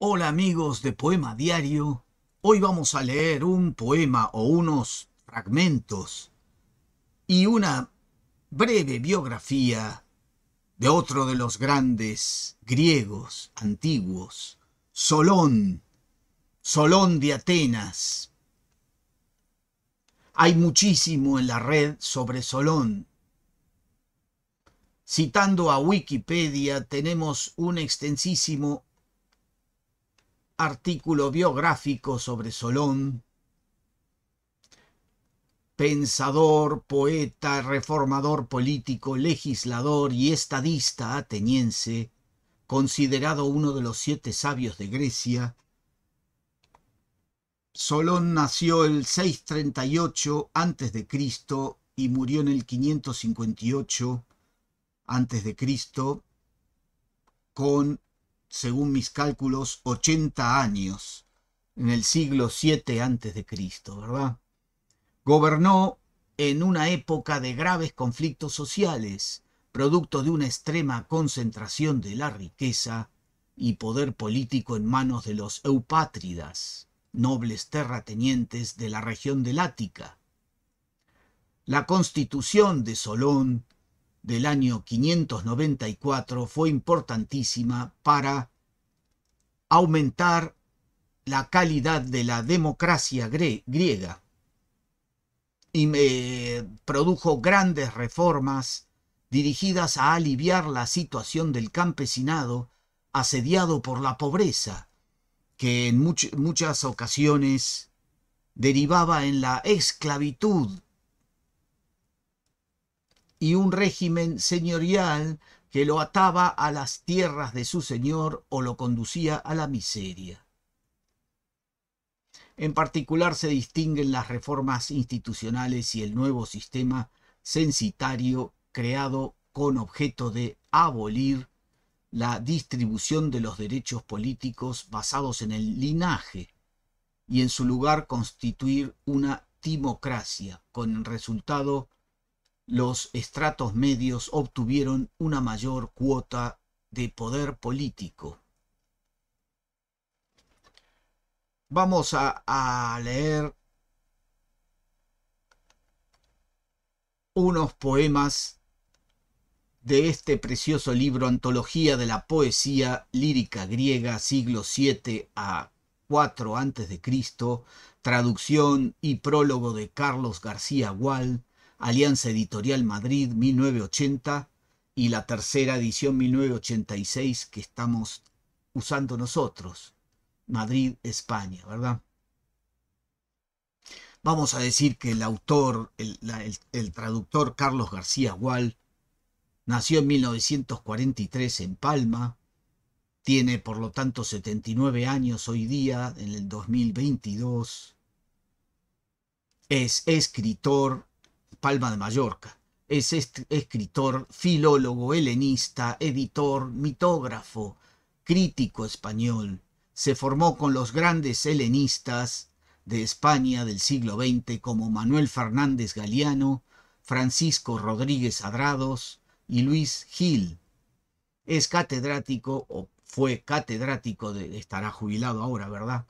Hola amigos de Poema Diario, hoy vamos a leer un poema o unos fragmentos y una breve biografía de otro de los grandes griegos antiguos, Solón, Solón de Atenas. Hay muchísimo en la red sobre Solón. Citando a Wikipedia, tenemos un extensísimo artículo biográfico sobre Solón, pensador, poeta, reformador político, legislador y estadista ateniense, considerado uno de los siete sabios de Grecia. Solón nació el 638 a.C. y murió en el 558 a.C. con según mis cálculos, 80 años en el siglo 7 antes de Cristo, ¿verdad? Gobernó en una época de graves conflictos sociales, producto de una extrema concentración de la riqueza y poder político en manos de los eupátridas, nobles terratenientes de la región del Ática. La constitución de Solón del año 594 fue importantísima para aumentar la calidad de la democracia griega y produjo grandes reformas dirigidas a aliviar la situación del campesinado asediado por la pobreza, que en muchas ocasiones derivaba en la esclavitud y un régimen señorial que lo ataba a las tierras de su señor o lo conducía a la miseria. En particular se distinguen las reformas institucionales y el nuevo sistema censitario creado con objeto de abolir la distribución de los derechos políticos basados en el linaje y en su lugar constituir una timocracia con el resultado los estratos medios obtuvieron una mayor cuota de poder político. Vamos a, leer unos poemas de este precioso libro Antología de la Poesía Lírica Griega siglo 7 a 4 a.C., traducción y prólogo de Carlos García Gualt, Alianza Editorial Madrid 1980 y la tercera edición 1986 que estamos usando nosotros, Madrid, España, ¿verdad? Vamos a decir que el autor, el, traductor Carlos García Gual, nació en 1943 en Palma, tiene por lo tanto 79 años hoy día, en el 2022. Es escritor, Palma de Mallorca. Es escritor, filólogo, helenista, editor, mitógrafo, crítico español. Se formó con los grandes helenistas de España del siglo XX como Manuel Fernández Galeano, Francisco Rodríguez Adrados y Luis Gil. Es catedrático o fue catedrático de, estará jubilado ahora, ¿verdad?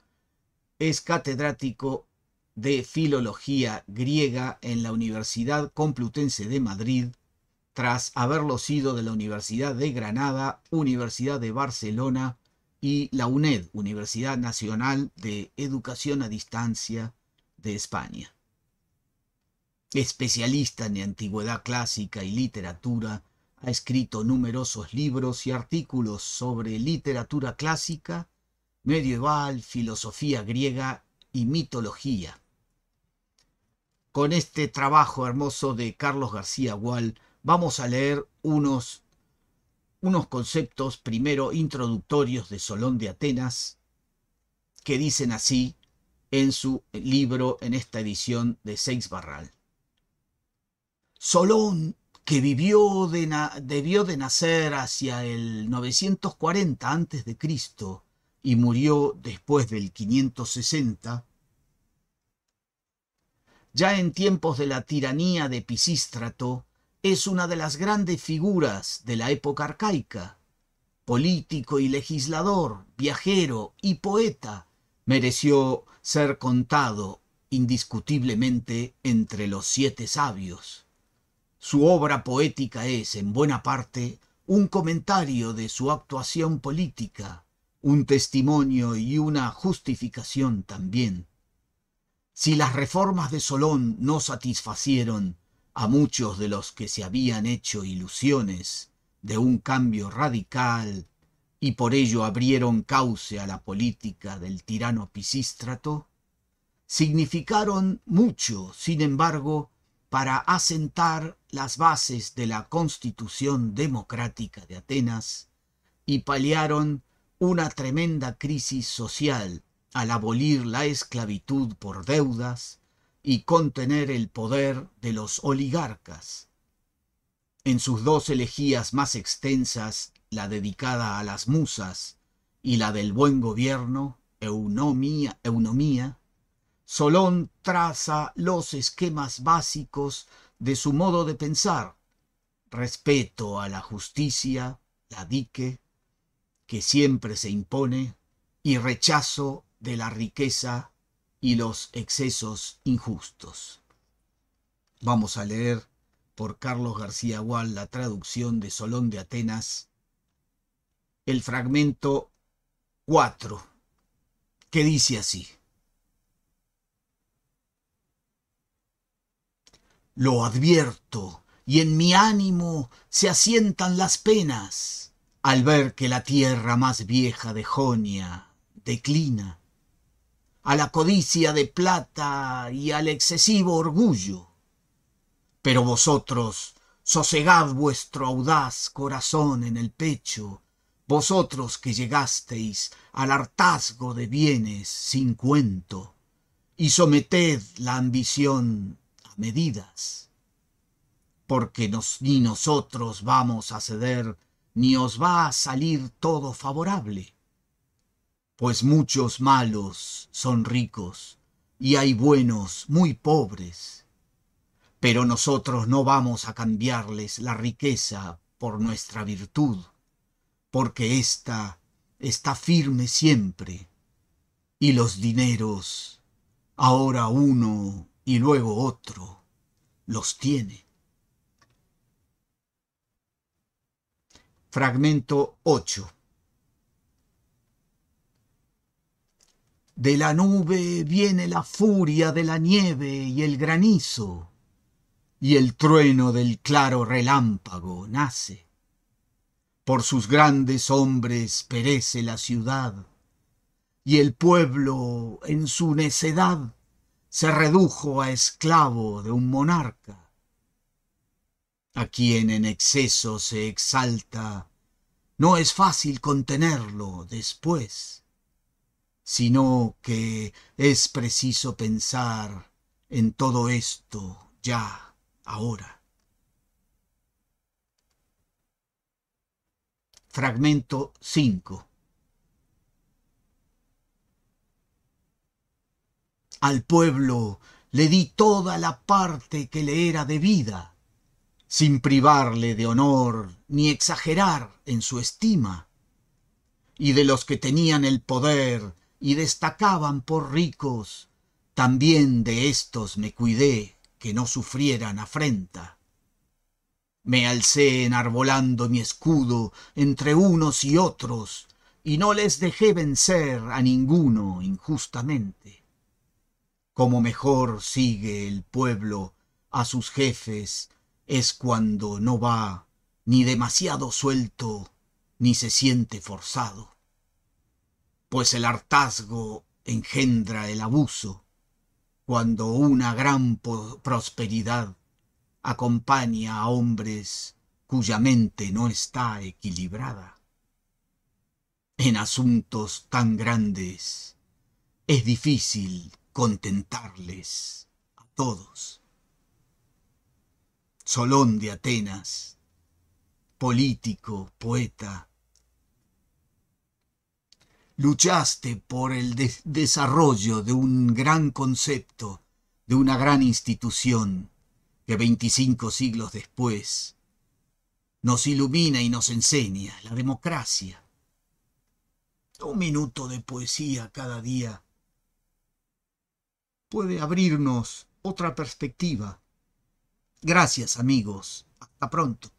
Es catedrático de Filología Griega en la Universidad Complutense de Madrid, tras haberlo sido de la Universidad de Granada, Universidad de Barcelona y la UNED, Universidad Nacional de Educación a Distancia de España. Especialista en antigüedad clásica y literatura, ha escrito numerosos libros y artículos sobre literatura clásica, medieval, filosofía griega y mitología. Con este trabajo hermoso de Carlos García Gual vamos a leer unos, unos conceptos primero introductorios de Solón de Atenas que dicen así en su libro, en esta edición de Seix Barral. Solón, que vivió de debió de nacer hacia el 940 a.C., y murió después del 560, ya en tiempos de la tiranía de Pisístrato, es una de las grandes figuras de la época arcaica, político y legislador, viajero y poeta, mereció ser contado indiscutiblemente entre los siete sabios. Su obra poética es, en buena parte, un comentario de su actuación política, un testimonio y una justificación también. Si las reformas de Solón no satisfacieron a muchos de los que se habían hecho ilusiones de un cambio radical y por ello abrieron cauce a la política del tirano Pisístrato, significaron mucho, sin embargo, para asentar las bases de la constitución democrática de Atenas y paliaron una tremenda crisis social al abolir la esclavitud por deudas y contener el poder de los oligarcas. En sus dos elegías más extensas, la dedicada a las musas y la del buen gobierno, eunomía, Solón traza los esquemas básicos de su modo de pensar, respeto a la justicia, la dique, que siempre se impone y rechazo de la riqueza y los excesos injustos. Vamos a leer por Carlos García Gual la traducción de Solón de Atenas, el fragmento 4, que dice así. Lo advierto, y en mi ánimo se asientan las penas al ver que la tierra más vieja de Jonia declina, a la codicia de plata y al excesivo orgullo. Pero vosotros, sosegad vuestro audaz corazón en el pecho, vosotros que llegasteis al hartazgo de bienes sin cuento, y someted la ambición a medidas, porque nos, ni nosotros vamos a ceder ni os va a salir todo favorable. Pues muchos malos son ricos y hay buenos muy pobres. Pero nosotros no vamos a cambiarles la riqueza por nuestra virtud, porque ésta está firme siempre. Y los dineros, ahora uno y luego otro, los tiene. fragmento 8. De la nube viene la furia de la nieve y el granizo, y el trueno del claro relámpago nace. Por sus grandes hombres perece la ciudad, y el pueblo en su necedad se redujo a esclavo de un monarca a quien en exceso se exalta, no es fácil contenerlo después, sino que es preciso pensar en todo esto ya, ahora. Fragmento 5 Al pueblo le di toda la parte que le era debida sin privarle de honor ni exagerar en su estima, y de los que tenían el poder y destacaban por ricos, también de éstos me cuidé que no sufrieran afrenta. Me alcé enarbolando mi escudo entre unos y otros, y no les dejé vencer a ninguno injustamente. Como mejor sigue el pueblo a sus jefes es cuando no va ni demasiado suelto ni se siente forzado. Pues el hartazgo engendra el abuso cuando una gran prosperidad acompaña a hombres cuya mente no está equilibrada. En asuntos tan grandes es difícil contentarles a todos. Solón de Atenas, político, poeta. Luchaste por el desarrollo de un gran concepto, de una gran institución, que 25 siglos después nos ilumina y nos enseña, la democracia. Un minuto de poesía cada día puede abrirnos otra perspectiva Gracias amigos. Hasta pronto.